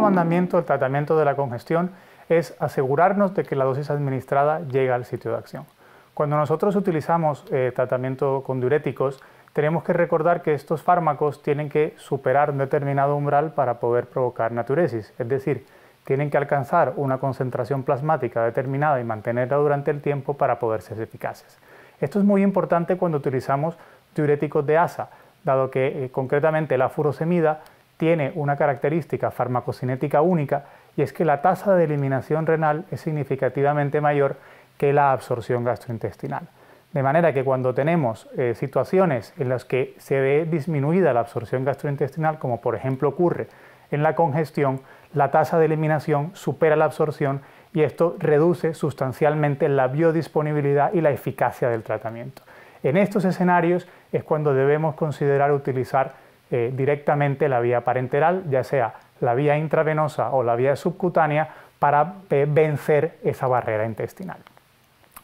mandamiento del tratamiento de la congestión es asegurarnos de que la dosis administrada llega al sitio de acción. Cuando nosotros utilizamos eh, tratamiento con diuréticos, tenemos que recordar que estos fármacos tienen que superar un determinado umbral para poder provocar naturesis, es decir, tienen que alcanzar una concentración plasmática determinada y mantenerla durante el tiempo para poder ser eficaces. Esto es muy importante cuando utilizamos diuréticos de asa, dado que eh, concretamente la furosemida tiene una característica farmacocinética única y es que la tasa de eliminación renal es significativamente mayor que la absorción gastrointestinal. De manera que cuando tenemos eh, situaciones en las que se ve disminuida la absorción gastrointestinal, como por ejemplo ocurre en la congestión, la tasa de eliminación supera la absorción y esto reduce sustancialmente la biodisponibilidad y la eficacia del tratamiento. En estos escenarios es cuando debemos considerar utilizar eh, directamente la vía parenteral, ya sea la vía intravenosa o la vía subcutánea, para eh, vencer esa barrera intestinal.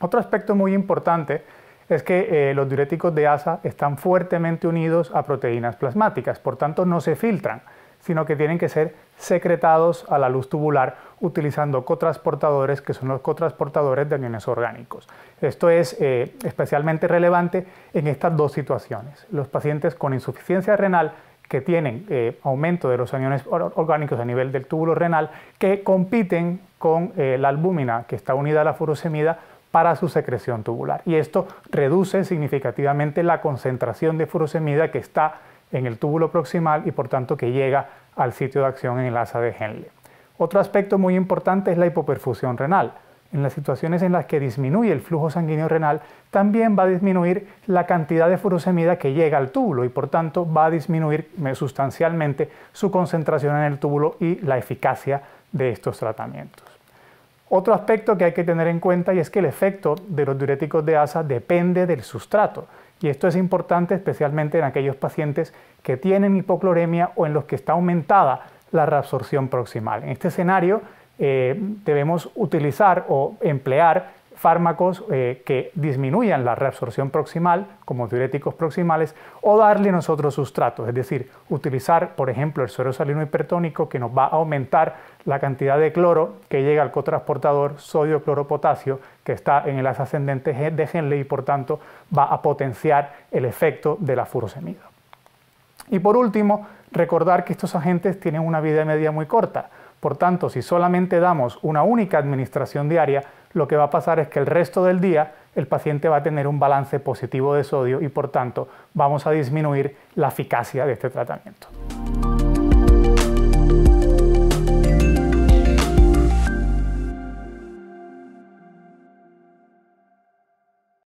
Otro aspecto muy importante es que eh, los diuréticos de asa están fuertemente unidos a proteínas plasmáticas, por tanto no se filtran sino que tienen que ser secretados a la luz tubular utilizando cotransportadores, que son los cotransportadores de aniones orgánicos. Esto es eh, especialmente relevante en estas dos situaciones. Los pacientes con insuficiencia renal que tienen eh, aumento de los aniones orgánicos a nivel del túbulo renal, que compiten con eh, la albúmina que está unida a la furosemida para su secreción tubular. Y esto reduce significativamente la concentración de furosemida que está en el túbulo proximal y por tanto que llega al sitio de acción en el asa de Henle. Otro aspecto muy importante es la hipoperfusión renal. En las situaciones en las que disminuye el flujo sanguíneo renal, también va a disminuir la cantidad de furosemida que llega al túbulo y por tanto va a disminuir eh, sustancialmente su concentración en el túbulo y la eficacia de estos tratamientos. Otro aspecto que hay que tener en cuenta y es que el efecto de los diuréticos de ASA depende del sustrato. Y esto es importante especialmente en aquellos pacientes que tienen hipocloremia o en los que está aumentada la reabsorción proximal. En este escenario eh, debemos utilizar o emplear fármacos eh, que disminuyan la reabsorción proximal, como diuréticos proximales, o darle nosotros sustratos, es decir, utilizar, por ejemplo, el suero salino hipertónico que nos va a aumentar la cantidad de cloro que llega al cotransportador sodio-cloro-potasio que está en el asa ascendente de Henle y por tanto va a potenciar el efecto de la furosemida. Y por último, recordar que estos agentes tienen una vida media muy corta. Por tanto, si solamente damos una única administración diaria, lo que va a pasar es que el resto del día el paciente va a tener un balance positivo de sodio y por tanto vamos a disminuir la eficacia de este tratamiento.